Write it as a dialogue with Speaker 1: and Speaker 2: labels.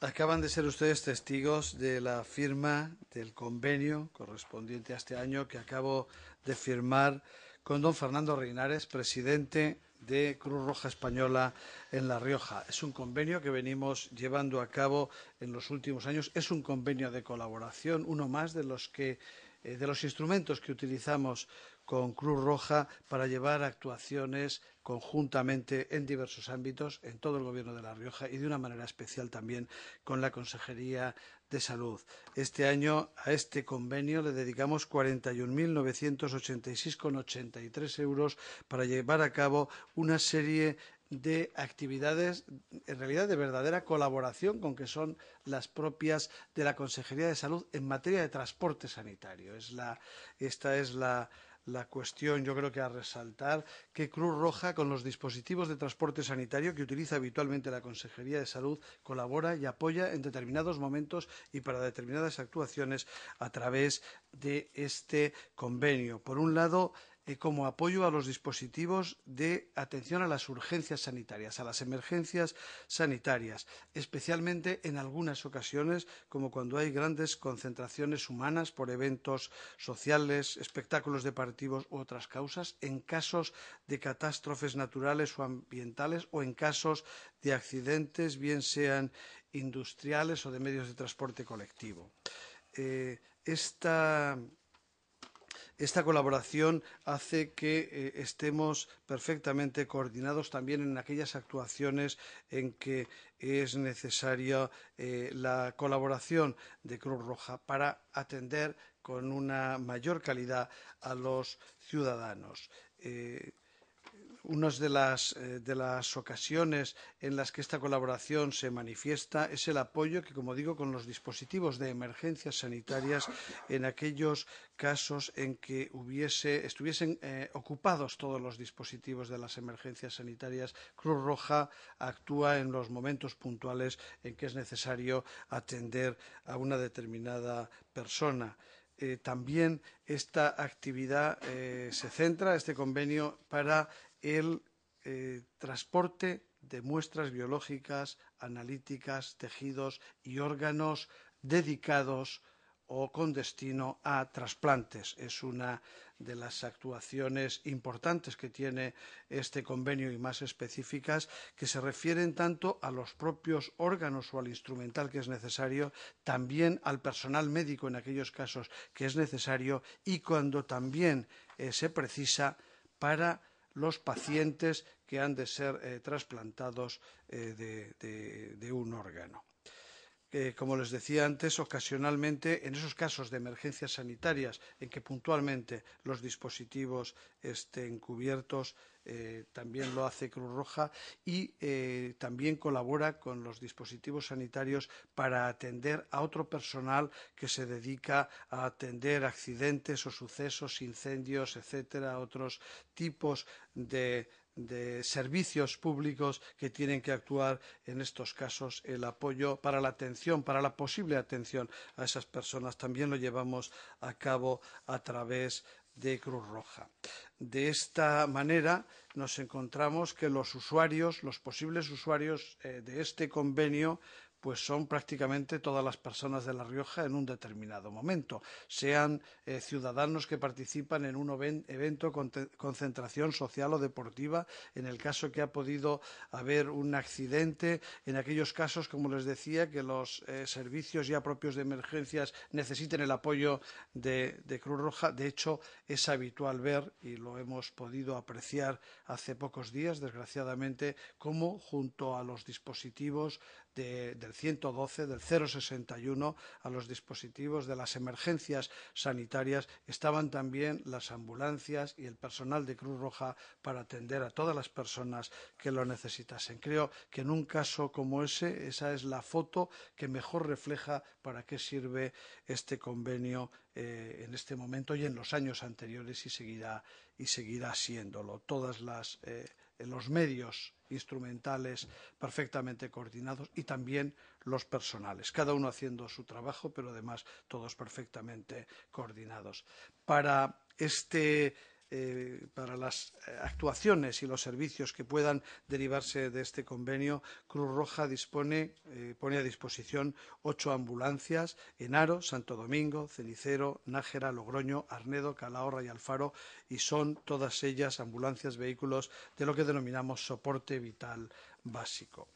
Speaker 1: Acaban de ser ustedes testigos de la firma del convenio correspondiente a este año que acabo de firmar con don Fernando Reinares, presidente de Cruz Roja Española en La Rioja. Es un convenio que venimos llevando a cabo en los últimos años. Es un convenio de colaboración, uno más de los que eh, de los instrumentos que utilizamos con Cruz Roja para llevar actuaciones conjuntamente en diversos ámbitos, en todo el Gobierno de La Rioja y de una manera especial también con la Consejería de Salud. Este año a este convenio le dedicamos 41.986,83 euros para llevar a cabo una serie de actividades, en realidad de verdadera colaboración con que son las propias de la Consejería de Salud en materia de transporte sanitario. esta es la, la cuestión, yo creo que a resaltar, que Cruz Roja, con los dispositivos de transporte sanitario que utiliza habitualmente la Consejería de Salud, colabora y apoya en determinados momentos y para determinadas actuaciones a través de este convenio. Por un lado, como apoyo a los dispositivos de atención a las urgencias sanitarias, a las emergencias sanitarias, especialmente en algunas ocasiones, como cuando hay grandes concentraciones humanas por eventos sociales, espectáculos deportivos u otras causas, en casos de catástrofes naturales o ambientales o en casos de accidentes, bien sean industriales o de medios de transporte colectivo. Eh, esta esta colaboración hace que eh, estemos perfectamente coordinados también en aquellas actuaciones en que es necesaria eh, la colaboración de Cruz Roja para atender con una mayor calidad a los ciudadanos. Eh, una de las, eh, de las ocasiones en las que esta colaboración se manifiesta es el apoyo que, como digo, con los dispositivos de emergencias sanitarias en aquellos casos en que hubiese, estuviesen eh, ocupados todos los dispositivos de las emergencias sanitarias. Cruz Roja actúa en los momentos puntuales en que es necesario atender a una determinada persona. Eh, también esta actividad eh, se centra, este convenio, para el eh, transporte de muestras biológicas, analíticas, tejidos y órganos dedicados o con destino a trasplantes. Es una de las actuaciones importantes que tiene este convenio y más específicas que se refieren tanto a los propios órganos o al instrumental que es necesario, también al personal médico en aquellos casos que es necesario y cuando también eh, se precisa para los pacientes que han de ser eh, trasplantados eh, de un órgano como les decía antes, ocasionalmente en esos casos de emergencias sanitarias en que puntualmente los dispositivos estén cubiertos, eh, también lo hace Cruz Roja y eh, también colabora con los dispositivos sanitarios para atender a otro personal que se dedica a atender accidentes o sucesos, incendios, etcétera, otros tipos de de servicios públicos que tienen que actuar en estos casos el apoyo para la atención, para la posible atención a esas personas. También lo llevamos a cabo a través de Cruz Roja. De esta manera nos encontramos que los usuarios, los posibles usuarios eh, de este convenio, pues son prácticamente todas las personas de La Rioja en un determinado momento, sean eh, ciudadanos que participan en un evento, con concentración social o deportiva, en el caso que ha podido haber un accidente, en aquellos casos, como les decía, que los eh, servicios ya propios de emergencias necesiten el apoyo de, de Cruz Roja. De hecho, es habitual ver, y lo hemos podido apreciar hace pocos días, desgraciadamente, cómo junto a los dispositivos de, del 112, del 061 a los dispositivos de las emergencias sanitarias estaban también las ambulancias y el personal de Cruz Roja para atender a todas las personas que lo necesitasen. Creo que en un caso como ese, esa es la foto que mejor refleja para qué sirve este convenio eh, en este momento y en los años anteriores y seguirá, y seguirá siéndolo. Todas las, eh, los medios instrumentales perfectamente coordinados y también los personales, cada uno haciendo su trabajo, pero además todos perfectamente coordinados. Para este eh, para las eh, actuaciones y los servicios que puedan derivarse de este convenio, Cruz Roja eh, pone a disposición ocho ambulancias en Aro, Santo Domingo, Cenicero, Nájera, Logroño, Arnedo, Calahorra y Alfaro, y son todas ellas ambulancias, vehículos de lo que denominamos soporte vital básico.